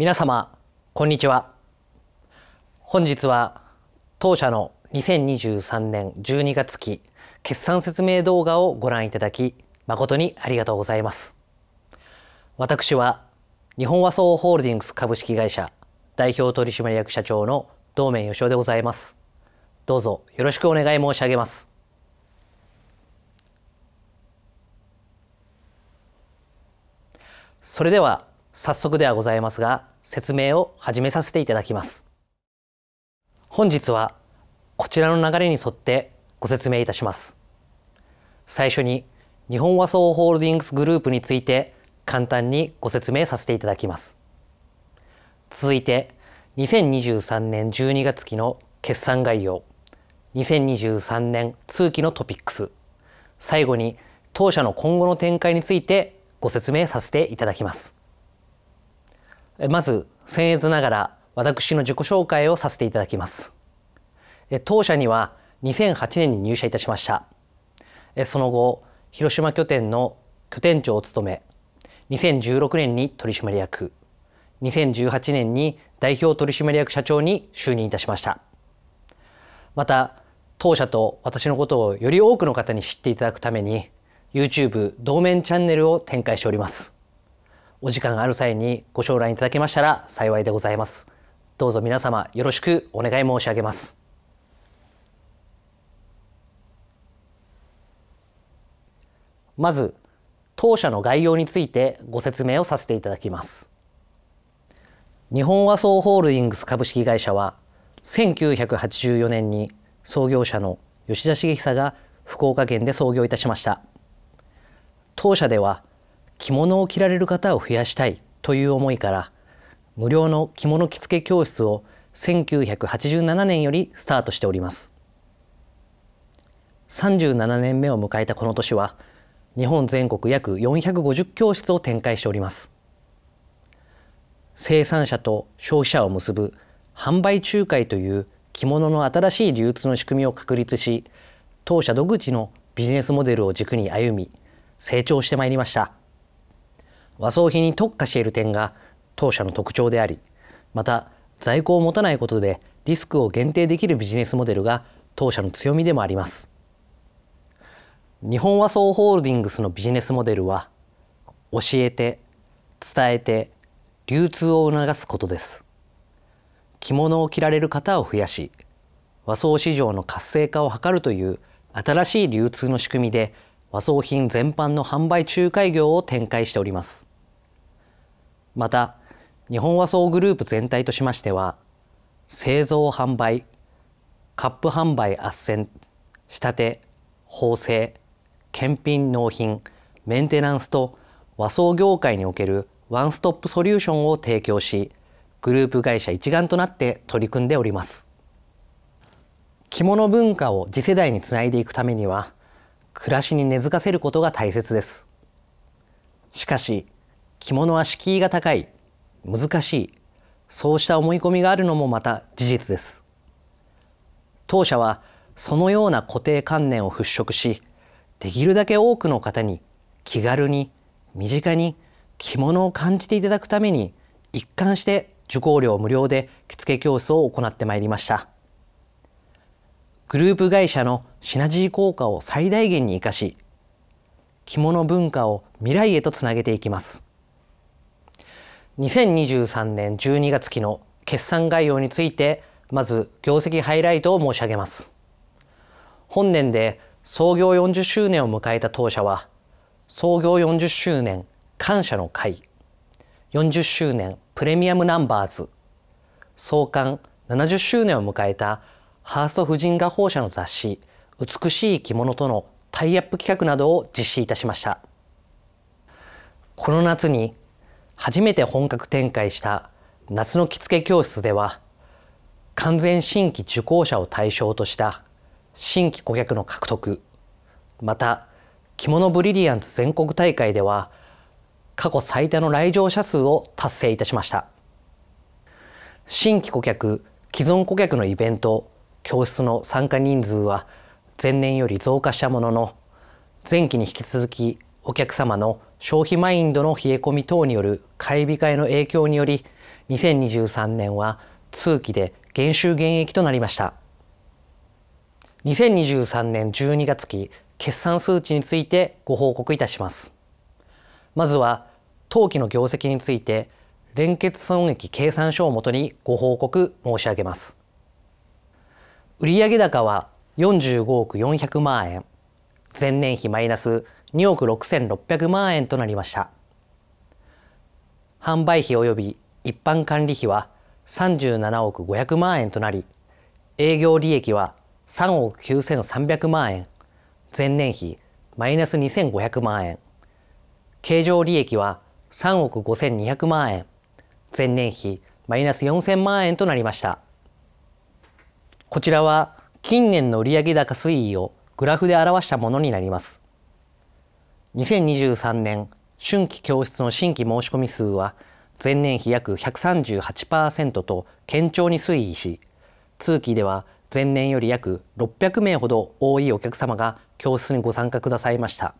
皆様こんにちは本日は当社の2023年12月期決算説明動画をご覧いただき誠にありがとうございます私は日本和装ホールディングス株式会社代表取締役社長の道面義雄でございますどうぞよろしくお願い申し上げますそれでは早速ではございますが説明を始めさせていただきます本日はこちらの流れに沿ってご説明いたします最初に日本和装ホールディングスグループについて簡単にご説明させていただきます続いて2023年12月期の決算概要2023年通期のトピックス最後に当社の今後の展開についてご説明させていただきますまず僭越ながら私の自己紹介をさせていただきます当社には2008年に入社いたしましたその後広島拠点の拠点長を務め2016年に取締役2018年に代表取締役社長に就任いたしましたまた当社と私のことをより多くの方に知っていただくために YouTube 同面チャンネルを展開しておりますお時間ある際にご将来いただけましたら幸いでございますどうぞ皆様よろしくお願い申し上げますまず当社の概要についてご説明をさせていただきます日本和装ホールディングス株式会社は1984年に創業者の吉田茂久が福岡県で創業いたしました当社では着物を着られる方を増やしたいという思いから無料の着物着付け教室を1987年よりスタートしております37年目を迎えたこの年は日本全国約450教室を展開しております生産者と消費者を結ぶ販売仲介という着物の新しい流通の仕組みを確立し当社独自のビジネスモデルを軸に歩み成長してまいりました。和装品に特化している点が当社の特徴でありまた在庫を持たないことでリスクを限定できるビジネスモデルが当社の強みでもあります日本和装ホールディングスのビジネスモデルは教えて伝えて流通を促すことです着物を着られる方を増やし和装市場の活性化を図るという新しい流通の仕組みで和装品全般の販売仲介業を展開しておりますまた日本和装グループ全体としましては製造販売カップ販売斡旋仕立て縫製検品納品メンテナンスと和装業界におけるワンストップソリューションを提供しグループ会社一丸となって取り組んでおります着物文化を次世代につないでいくためには暮らしに根付かせることが大切ですしかし着物は敷居が高い難しいそうした思い込みがあるのもまた事実です当社はそのような固定観念を払拭しできるだけ多くの方に気軽に身近に着物を感じていただくために一貫して受講料無料で着付け教室を行ってまいりましたグループ会社のシナジー効果を最大限に生かし着物文化を未来へとつなげていきます2023年12月期の決算概要についてまず業績ハイライトを申し上げます本年で創業40周年を迎えた当社は創業40周年感謝の会40周年プレミアムナンバーズ創刊70周年を迎えたハースト婦人画報社の雑誌「美しい着物」とのタイアップ企画などを実施いたしましたこの夏に初めて本格展開した夏の着付け教室では完全新規受講者を対象とした新規顧客の獲得また着物ブリリアンツ全国大会では過去最多の来場者数を達成いたしました新規顧客既存顧客のイベント教室の参加人数は前年より増加したものの前期に引き続きお客様の消費マインドの冷え込み等による買い控えの影響により2023年は通期で減収減益となりました2023年12月期決算数値についてご報告いたしますまずは当期の業績について連結損益計算書をもとにご報告申し上げます売上高は45億400万円前年比マイナス2億6600万円となりました販売費及び一般管理費は37億500万円となり営業利益は3億9300万円前年比マイナス2500万円経常利益は3億5200万円前年比マイナス4000万円となりましたこちらは近年の売上高推移をグラフで表したものになります2023年春季教室の新規申し込み数は前年比約138%と堅調に推移し通期では前年より約600名ほど多いお客様が教室にご参加くださいました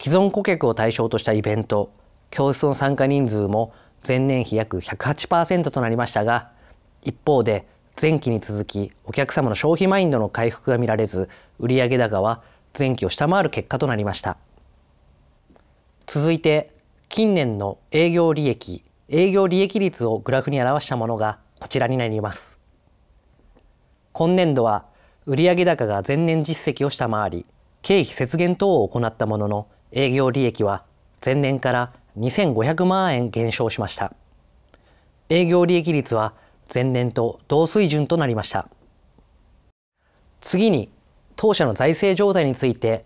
既存顧客を対象としたイベント教室の参加人数も前年比約108%となりましたが一方で前期に続きお客様の消費マインドの回復が見られず売上高は前期を下回る結果となりました続いて近年の営業利益営業利益率をグラフに表したものがこちらになります今年度は売上高が前年実績を下回り経費節減等を行ったものの営業利益は前年から2500万円減少しました営業利益率は前年と同水準となりました次に当社の財政状態について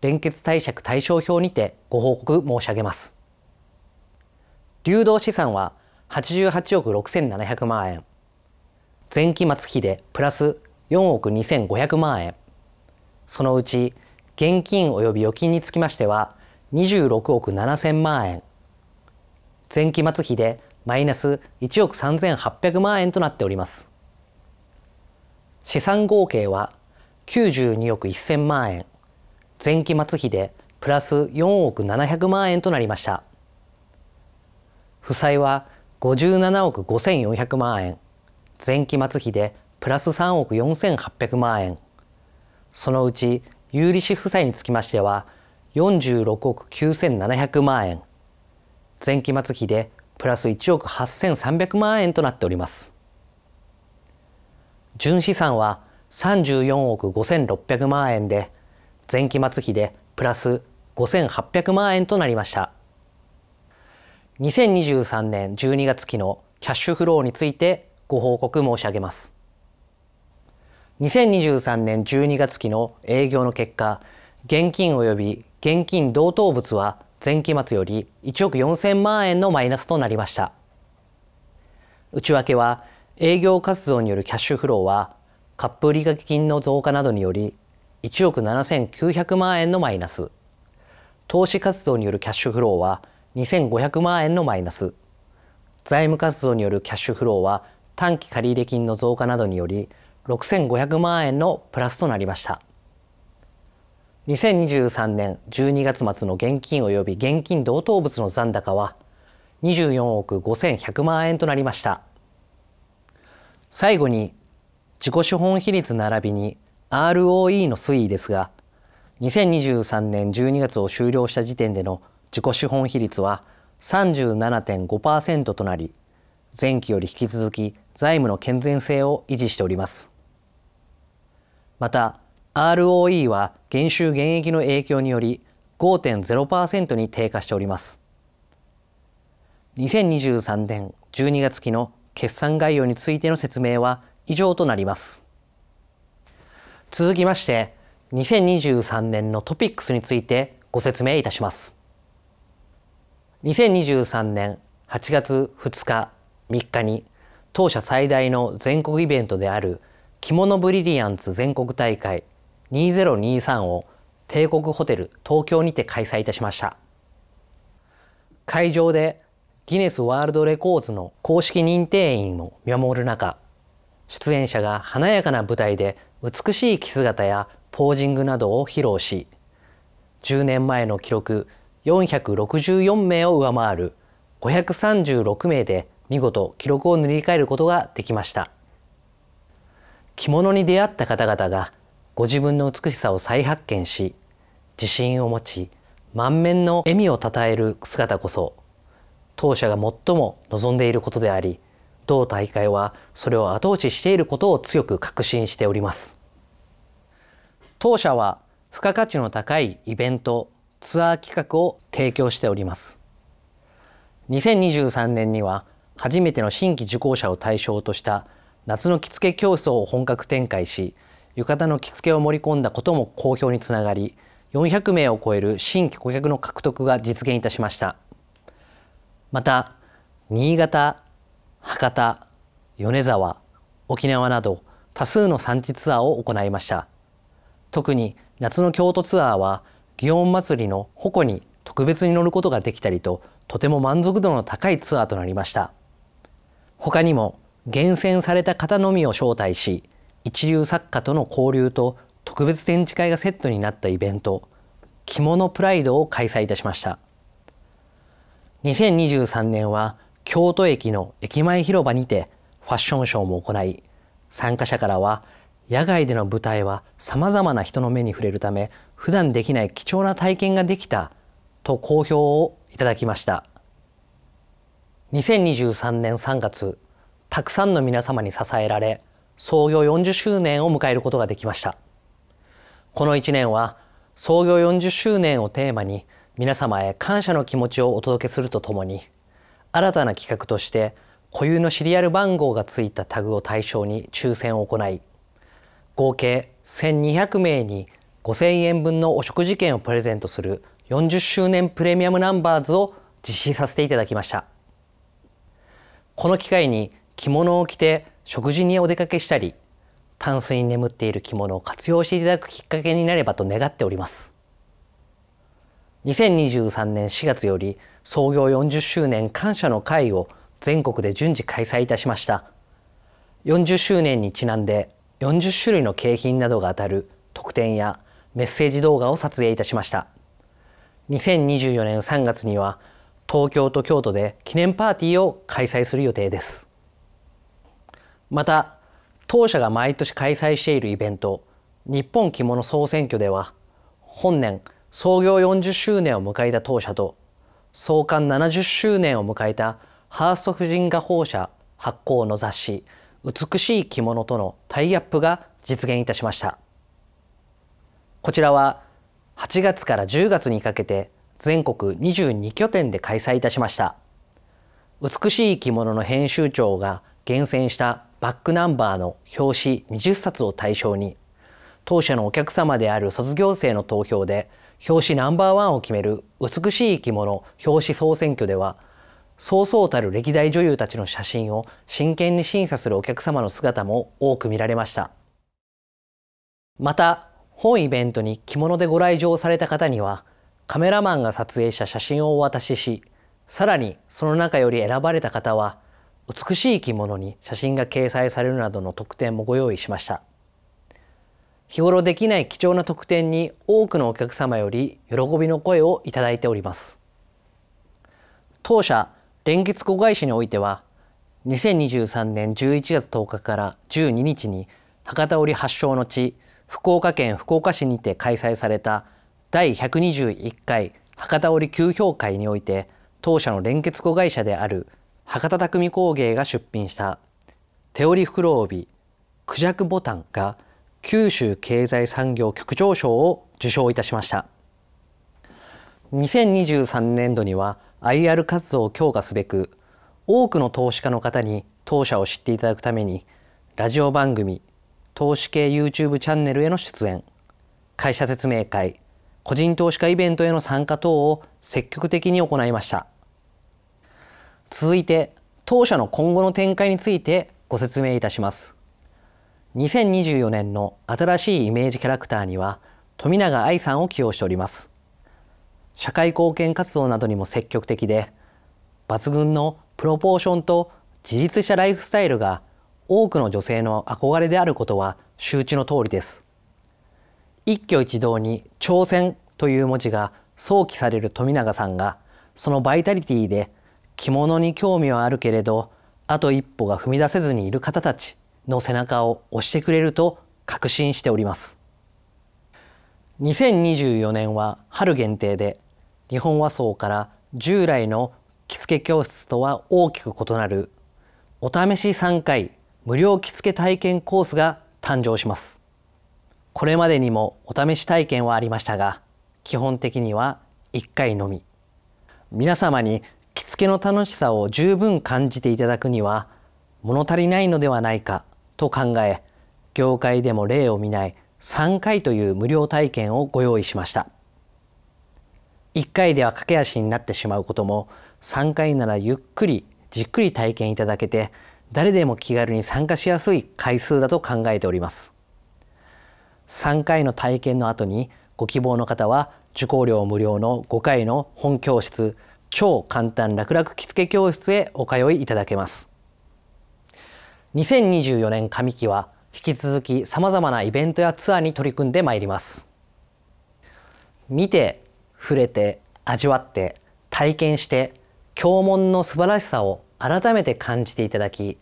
連結貸借対照表にてご報告申し上げます流動資産は88億6700万円前期末期でプラス4億2500万円そのうち現金及び預金につきましては26億7000万円前期末期でマイナス1億3800万円となっております資産合計は92億1000万円前期末比でプラス4億700万円となりました負債は57億5400万円前期末比でプラス3億4800万円そのうち有利子負債につきましては46億9700万円前期末比でプラス1億8300万円となっております純資産は34億5600万円で前期末比でプラス5800万円となりました2023年12月期のキャッシュフローについてご報告申し上げます2023年12月期の営業の結果現金及び現金同等物は前期末より1億4000万円のマイナスとなりました内訳は営業活動によるキャッシュフローはカップ売掛金の増加などにより1億7900万円のマイナス投資活動によるキャッシュフローは2500万円のマイナス財務活動によるキャッシュフローは短期借入金の増加などにより6500万円のプラスとなりました2023年12月末の現金及び現金同等物の残高は24億5100万円となりました最後に自己資本比率並びに ROE の推移ですが2023年12月を終了した時点での自己資本比率は37.5%となり前期より引き続き財務の健全性を維持しておりますまた ROE は減収減益の影響により5.0%に低下しております2023年12月期の決算概要についての説明は以上となります。続きまして、2023年のトピックスについてご説明いたします。2023年8月2日、3日に当社最大の全国イベントである着物ブリリアンツ全国大会2023を帝国ホテル東京にて開催いたしました会場でギネスワールドレコーズの公式認定員を見守る中出演者が華やかな舞台で美しい着姿やポージングなどを披露し10年前の記録464名を上回る536名で見事記録を塗り替えることができました着物に出会った方々がご自分の美しさを再発見し自信を持ち満面の笑みをたたえる姿こそ当社が最も望んでいることであり当大会はそれを後押ししていることを強く確信しております当社は付加価値の高いイベントツアー企画を提供しております2023年には初めての新規受講者を対象とした夏の着付け競争を本格展開し浴衣の着付けを盛り込んだことも好評につながり400名を超える新規顧客の獲得が実現いたしましたまた新潟博多米沢沖縄など多数の産地ツアーを行いました特に夏の京都ツアーは祇園祭の矛に特別に乗ることができたりととても満足度の高いツアーとなりました他にも厳選された方のみを招待し一流作家との交流と特別展示会がセットになったイベント着物プライドを開催いたしました2023年は京都駅の駅前広場にてファッションショーも行い参加者からは野外での舞台はさまざまな人の目に触れるため普段できない貴重な体験ができたと好評をいただきました2023年3月たくさんの皆様に支えられ創業40周年を迎えることができましたこの1年は創業40周年をテーマに皆様へ感謝の気持ちをお届けするとともに新たな企画として固有のシリアル番号がついたタグを対象に抽選を行い合計1200名に5000円分のお食事券をプレゼントする40周年プレミアムナンバーズを実施させていただきましたこの機会に着物を着て食事にお出かけしたりタンスに眠っている着物を活用していただくきっかけになればと願っております2023年4月より創業40周年感謝の会を全国で順次開催いたしました40周年にちなんで40種類の景品などが当たる特典やメッセージ動画を撮影いたしました2024年3月には東京と京都で記念パーティーを開催する予定ですまた当社が毎年開催しているイベント日本着物総選挙では本年創業40周年を迎えた当社と創刊70周年を迎えたハースト婦人画報社発行の雑誌「美しい着物」とのタイアップが実現いたしましたこちらは8月から10月にかけて全国22拠点で開催いたしました美しい着物の編集長が厳選したバックナンバーの表紙20冊を対象に当社のお客様である卒業生の投票で「表紙ナンバーワンを決める美しい生き物表紙総選挙ではそうそうたる歴代女優たちの写真を真剣に審査するお客様の姿も多く見られましたまた本イベントに着物でご来場された方にはカメラマンが撮影した写真をお渡ししさらにその中より選ばれた方は美しい着物に写真が掲載されるなどの特典もご用意しました日頃できない貴重な特典に多くのお客様より喜びの声をいただいております当社連結子会社においては2023年11月10日から12日に博多織発祥の地福岡県福岡市にて開催された第121回博多織休評会において当社の連結子会社である博多匠工芸が出品した手織り袋帯クジャクボタンが九州経済産業局長賞を受賞いたしました2023年度には IR 活動を強化すべく多くの投資家の方に当社を知っていただくためにラジオ番組投資系 YouTube チャンネルへの出演会社説明会個人投資家イベントへの参加等を積極的に行いました続いて当社の今後の展開についてご説明いたします2024年の新しいイメージキャラクターには富永愛さんを起用しております社会貢献活動などにも積極的で抜群のプロポーションと自立したライフスタイルが多くの女性の憧れであることは周知の通りです一挙一動に挑戦という文字が想起される富永さんがそのバイタリティで着物に興味はあるけれどあと一歩が踏み出せずにいる方たちの背中を押してくれると確信しております2024年は春限定で日本和装から従来の着付け教室とは大きく異なるお試し3回無料着付け体験コースが誕生しますこれまでにもお試し体験はありましたが基本的には1回のみ皆様に着付けの楽しさを十分感じていただくには物足りないのではないかと考え業界でも例を見ない3回という無料体験をご用意しました1回では駆け足になってしまうことも3回ならゆっくりじっくり体験いただけて誰でも気軽に参加しやすい回数だと考えております3回の体験の後にご希望の方は受講料無料の5回の本教室超簡単楽々着付け教室へお通いいただけます2024年上期は引き続きさまざまなイベントやツアーに取り組んでまいります見て触れて味わって体験して教文の素晴らしさを改めて感じていただき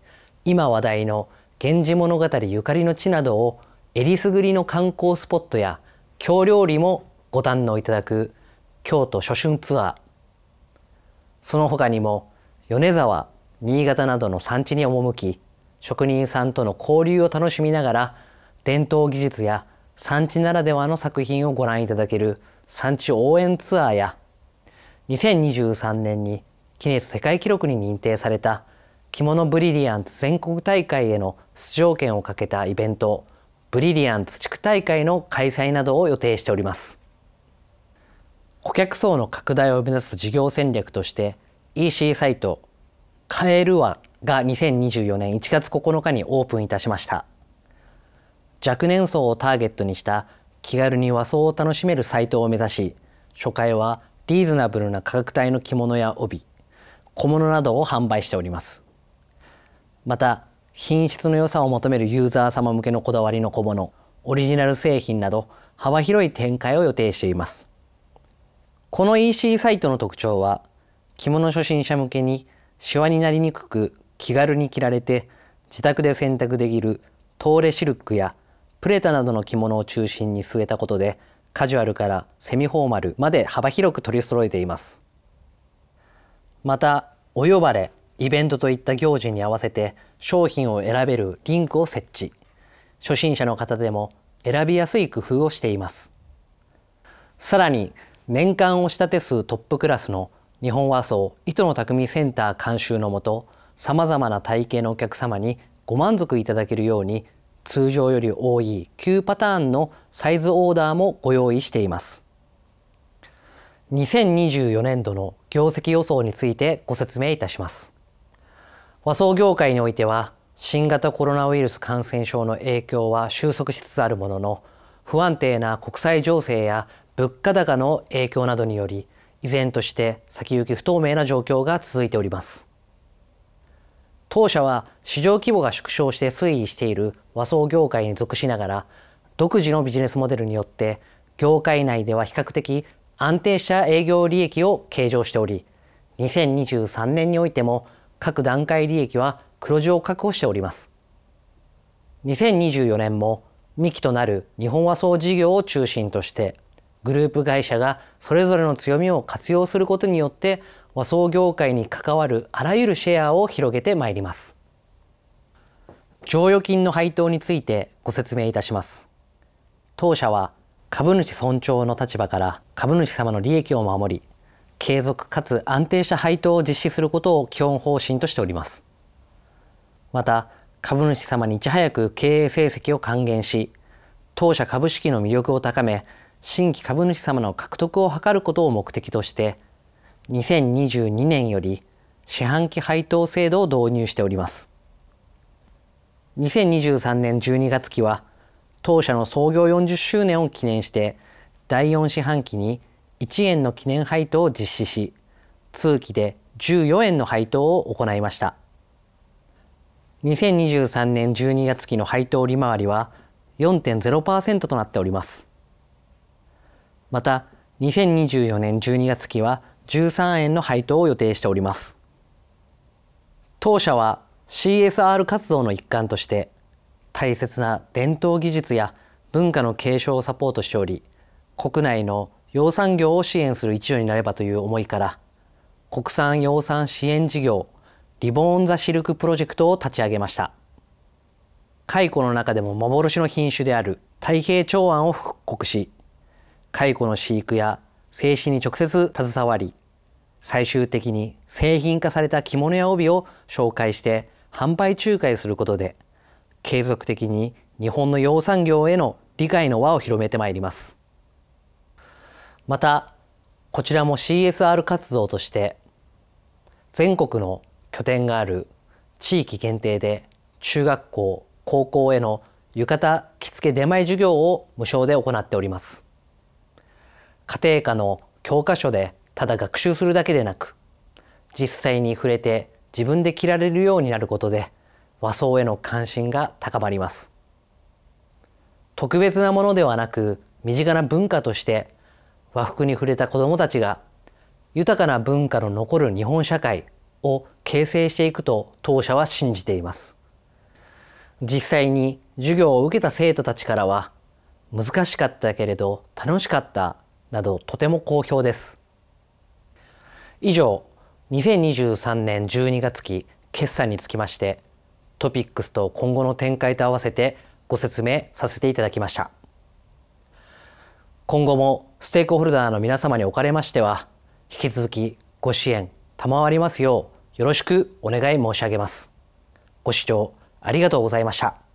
今話題の「源氏物語」ゆかりの地などをえりすぐりの観光スポットや京料理もご堪能いただく京都初春ツアーその他にも米沢新潟などの産地に赴き職人さんとの交流を楽しみながら伝統技術や産地ならではの作品をご覧いただける産地応援ツアーや2023年にギネス世界記録に認定された着物ブリリアンツ全国大会への出場権をかけたイベントブリリアンツ地区大会の開催などを予定しております顧客層の拡大を目指す事業戦略として EC サイト「カエルはが2024年1月9日にオープンいたしました若年層をターゲットにした気軽に和装を楽しめるサイトを目指し初回はリーズナブルな価格帯の着物や帯小物などを販売しておりますまた品質の良さを求めるユーザー様向けのこだわりの小物オリジナル製品など幅広い展開を予定していますこの EC サイトの特徴は着物初心者向けにシワになりにくく気軽に着られて自宅で洗濯できるトーレシルクやプレタなどの着物を中心に据えたことでカジュアルからセミフォーマルまで幅広く取り揃えていますまたお呼ばれイベントといった行事に合わせて商品を選べるリンクを設置初心者の方でも選びやすい工夫をしていますさらに年間押し立て数トップクラスの日本和装糸の匠センター監修のもとさまざまな体型のお客様にご満足いただけるように通常より多い9パターンのサイズオーダーもご用意しています2024年度の業績予想についてご説明いたします和装業界においては新型コロナウイルス感染症の影響は収束しつつあるものの不安定な国際情勢や物価高の影響などにより依然として先行き不透明な状況が続いております当社は市場規模が縮小して推移している和装業界に属しながら独自のビジネスモデルによって業界内では比較的安定した営業利益を計上しており2023年においても各段階利益は黒字を確保しております2024年も幹となる日本和装事業を中心としてグループ会社がそれぞれの強みを活用することによって和装業界に関わるあらゆるシェアを広げてまいります剰余金の配当についてご説明いたします当社は株主尊重の立場から株主様の利益を守り継続かつ安定した配当を実施することを基本方針としておりますまた株主様にいち早く経営成績を還元し当社株式の魅力を高め新規株主様の獲得を図ることを目的として2022年より四半期配当制度を導入しております。2023年12月期は当社の創業40周年を記念して第4四半期に1円の記念配当を実施し通期で14円の配当を行いました2023年12月期の配当利回りは4.0%となっておりますまた2024年12月期は13円の配当を予定しております当社は CSR 活動の一環として大切な伝統技術や文化の継承をサポートしており国内の養蚕業を支援する一助になればという思いから国産養蚕支援事業リボーン・ザ・シルクプロジェクトを立ち上げました蚕の中でも幻の品種である太平長安を復刻し蚕の飼育や製紙に直接携わり最終的に製品化された着物や帯を紹介して販売仲介することで継続的に日本の養蚕業への理解の輪を広めてまいりますまたこちらも CSR 活動として全国の拠点がある地域限定で中学校高校への浴衣着付け出前授業を無償で行っております家庭科の教科書でただ学習するだけでなく実際に触れて自分で着られるようになることで和装への関心が高まります特別なものではなく身近な文化として和服に触れた子どもたちが豊かな文化の残る日本社会を形成していくと当社は信じています実際に授業を受けた生徒たちからは難しかったけれど楽しかったなどとても好評です以上2023年12月期決算につきましてトピックスと今後の展開と合わせてご説明させていただきました今後もステークホルダーの皆様におかれましては引き続きご支援賜りますようよろしくお願い申し上げますご視聴ありがとうございました